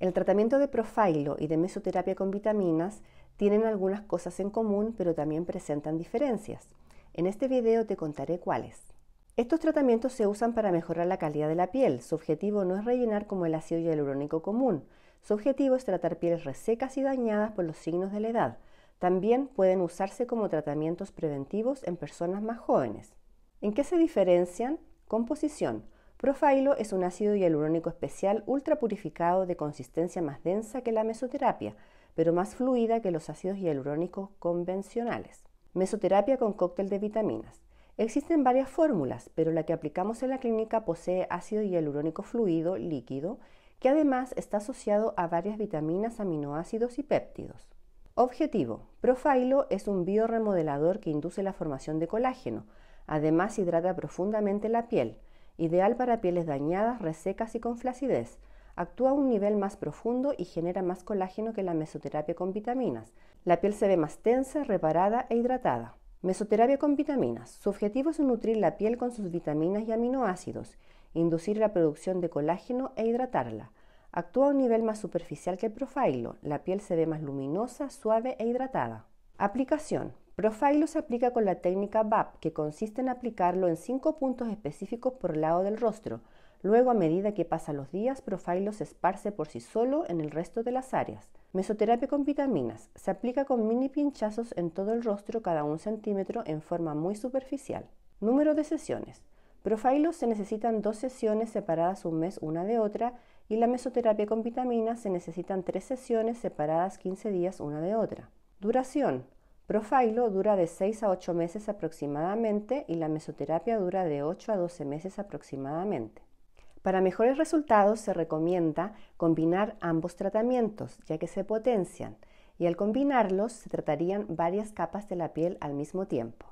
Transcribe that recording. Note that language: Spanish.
El tratamiento de profilo y de mesoterapia con vitaminas tienen algunas cosas en común, pero también presentan diferencias. En este video te contaré cuáles. Estos tratamientos se usan para mejorar la calidad de la piel. Su objetivo no es rellenar como el ácido hialurónico común. Su objetivo es tratar pieles resecas y dañadas por los signos de la edad. También pueden usarse como tratamientos preventivos en personas más jóvenes. ¿En qué se diferencian? Composición. Profilo es un ácido hialurónico especial ultra purificado de consistencia más densa que la mesoterapia, pero más fluida que los ácidos hialurónicos convencionales. Mesoterapia con cóctel de vitaminas. Existen varias fórmulas, pero la que aplicamos en la clínica posee ácido hialurónico fluido líquido, que además está asociado a varias vitaminas, aminoácidos y péptidos. Objetivo. Profilo es un bioremodelador que induce la formación de colágeno. Además hidrata profundamente la piel ideal para pieles dañadas, resecas y con flacidez. Actúa a un nivel más profundo y genera más colágeno que la mesoterapia con vitaminas. La piel se ve más tensa, reparada e hidratada. Mesoterapia con vitaminas. Su objetivo es nutrir la piel con sus vitaminas y aminoácidos, inducir la producción de colágeno e hidratarla. Actúa a un nivel más superficial que el profilo. La piel se ve más luminosa, suave e hidratada. Aplicación. Profilo se aplica con la técnica BAP, que consiste en aplicarlo en cinco puntos específicos por lado del rostro. Luego, a medida que pasan los días, Profilo se esparce por sí solo en el resto de las áreas. Mesoterapia con vitaminas. Se aplica con mini pinchazos en todo el rostro cada un centímetro en forma muy superficial. Número de sesiones. Profilo se necesitan dos sesiones separadas un mes una de otra y la mesoterapia con vitaminas se necesitan tres sesiones separadas 15 días una de otra. Duración. Profilo dura de 6 a 8 meses aproximadamente y la mesoterapia dura de 8 a 12 meses aproximadamente. Para mejores resultados se recomienda combinar ambos tratamientos, ya que se potencian, y al combinarlos se tratarían varias capas de la piel al mismo tiempo.